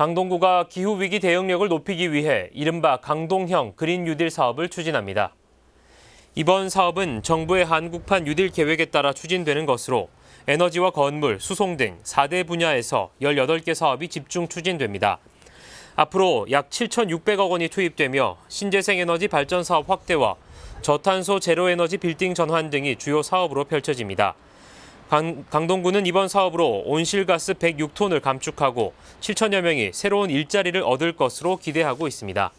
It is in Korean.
강동구가 기후위기 대응력을 높이기 위해 이른바 강동형 그린 뉴딜 사업을 추진합니다. 이번 사업은 정부의 한국판 뉴딜 계획에 따라 추진되는 것으로 에너지와 건물, 수송 등 4대 분야에서 18개 사업이 집중 추진됩니다. 앞으로 약 7,600억 원이 투입되며 신재생에너지 발전 사업 확대와 저탄소 제로에너지 빌딩 전환 등이 주요 사업으로 펼쳐집니다. 강동구는 이번 사업으로 온실가스 106톤을 감축하고 7천여 명이 새로운 일자리를 얻을 것으로 기대하고 있습니다.